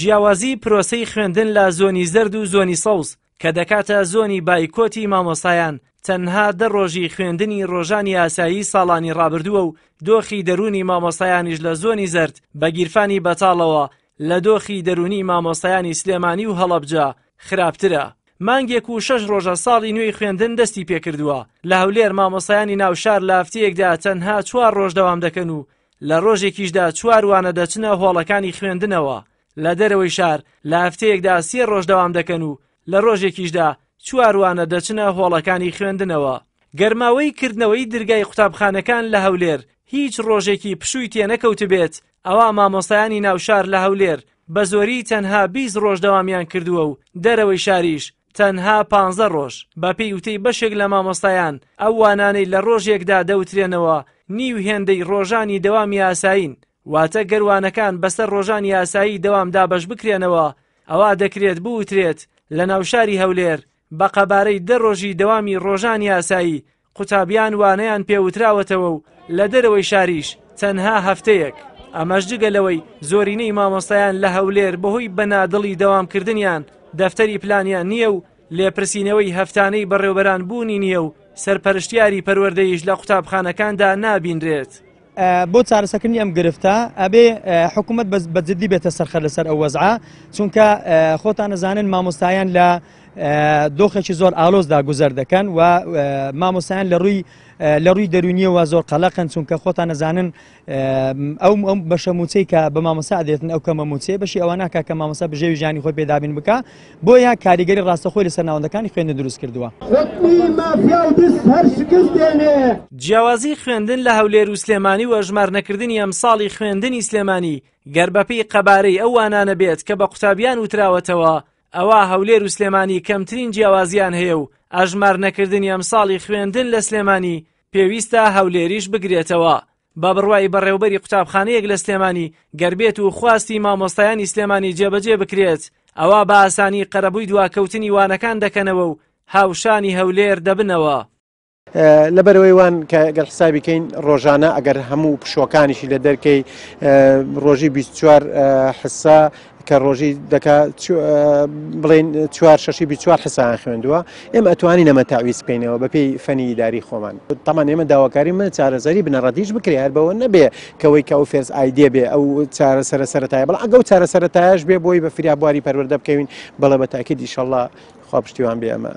جیاوازی پرۆسەی خوێندن لە زۆنی زرد و زۆنی سەوز کە دەکاتە زۆنی بایکۆتی مامۆسایان تەنها دە ڕۆژی خوێندنی ڕۆژانی ئاسایی ساڵانی ڕابردووە و دۆخی دەرونی مامۆسایانیش لە زۆنی زرد بەگیرفانی بەتاڵەوە لە دۆخی دەرونی مامۆسایانی سلێمانی و هەڵەبجا خراپترە. مانگێک و شەش ڕۆژە ساڵی نوێی خوێندن دەستی پێکردووە لە هەولێر مامۆسایانی ناوشار لافتەیەکدا تەنها چوار ڕۆژ دەوام دەکەن و لە ڕۆژێکیشدا چواروانە دەچنە هۆڵەکانی خوێندنەوە لە دەرەوەی شار لە هەفتەیەکدا سێ ڕۆژ دەوام دەکەن و لە ڕۆژێکیشدا چواروانە دەچنە هۆڵەکانی خوێندنەوە گەرماوەی کردنەوەی دەرگای قوتابخانەکان لە هەولێر هیچ ڕۆژێکی پشووی تێنەکەوت بێت ئەوە مامۆستایانی ناوشار لە هەولێر بە زۆری تەنها 20 ڕۆژ دەوامیان کردووە و دەرەوەی شاریش تەنها پ ڕۆژ بە پێی وتەی بەشێک لە مامۆستایان ئەو وانانەی لە ڕۆژێکدا دەوترێنەوە نیو هێندەی ڕۆژانی دەوامی ئاساین واتە گەروانەکان بەسەر ڕۆژانی یاسایی دەوامدا بەش بکرێنەوە ئەوا دەکرێت بوترێت لە ناوشاری هەولێر بە قەبارەی دەڕۆژی دەوامی ڕۆژان یاسایی قوتابیان وانەیان پێوتراوەتەوە و لە دەرەوەی شاریش چەندها هەفتەیەک ئەمەش جگەلەوەی زۆرینەی مامۆستایان لە هەولێر بەهۆی بەنادڵی دەوامکردیان دەفتەری پلانیان نییە و لێپرسینەوەی هەفتانەی بەڕێوبەران بوونی نییە و سەرپەرشتیاری پەروەردەیش لە قوتابخانەکاندا نابینرێت. بود بۆ چارەسەکردنی ئەم گرفتە ئەبێ حکوومەت بەجددی بێتە سەرخە لەسەر چونکه خود آن زنان ما مستعین ل. دۆخێکی زۆر ئالۆزدا گوزەر دەکەن و مامۆسایان لە ڕووی لە ڕووی دەرونیەوە زۆر قەلەقن چونکە خۆتان نەزانن ئەو ئەم بەشە موچەی کە بە مامۆسا دێتن ئەو کەمە موچێ بەشی ئەوە ناکە کە مامۆسا بژێوی ژانی خۆی پێدابین بک بۆ یا کاریگەری ڕاستەخۆی لە سەرناوەندەکانی خوێنە دروست کردووە جیاوازی خوێندن لە هەولێر و سلێمانی و ژمار نەکردنی ئەم ساڵی خوێندنی سلێمانی گەربەپی قەبارەی ئەوانانە بێت کە بە قوتابیان وتراوەتەوە ئەوە هەولێر و سلێمانی کەمترین جیاوازیان هەیە و ئەژمار نەکردنی ئەم ساڵی خوێندن لە سلێمانی پێویستە هەولێریش بگرێتەوە با بڕوای بەڕێوبەری قوتابخانەیەک لە سلێمانی گەربێت و خواستی مامۆستایانی سلێمانی جێبەجێ بکرێت ئەوە بە ئاسانی قەرەبووی دواکەوتنی وانەکان دەکەنەوە و هاوشانی هەولێر دەبنەوە. لەبەرەوەی وان کە گەر حسابی کەین ڕۆژانە ئەگەر هەموو پشۆکانیشی لە دەرکەی ڕۆژی 24 حسا کە ڕۆژی دەکا بڵێن چوار شەشی بی چوار حسان خوێندووە ئێمە ئەتوانی نەمە تاویست بکەینەوە بە پێی فەنی داری خۆمان تەمان ئێمە داواکاری من چارەزەری بنەڕەدیش بکری هەر بەوە نەبێ کەوەی کە ئەو فێرز ئایدێ بێ ئەو چارە سەرە سەرتایە بڵ ئەگەڵ چارە سەرتایش بێ بۆی بە فریابواری پەروەەردە بکەوین بەڵە بە تاکی دیشەڵە خوا پشتیوان بێ ئەمە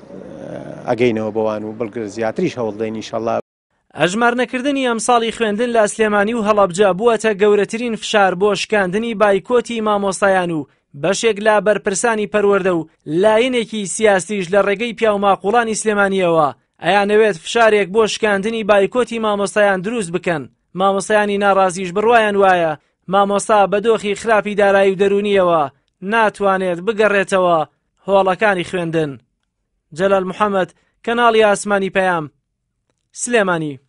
ئەگەینەوە بەوان و بەڵگر زیاتریش هەوڵدەین نیشەڵە ئەژمارنەکردنی ئەمساڵی خوێندن لە سلێمانی و هەڵەبجە بووەتە گەورەترین فشار بۆ شکاندنی بایکۆتی مامۆستایان و بەشێک لا بەرپرسانی پەروەەردە و لایەنێکی سیاسیش لە ڕێگەی پیاماقوڵانی سلێمانیەوە ئەیانەوێت فشارێک بۆ شکاندنی بایکۆتی مامۆستایان دروست بکەن مامۆستایانی ناڕازیش بڕواان وایە مامۆسا بەدۆخی خراپی دارایی و دەرونیەوە ناتوانێت بگەڕێتەوە هۆڵەکانی خوێندن جەلال محەممەد کەناڵی ئاسمانی پەیام سلێمانی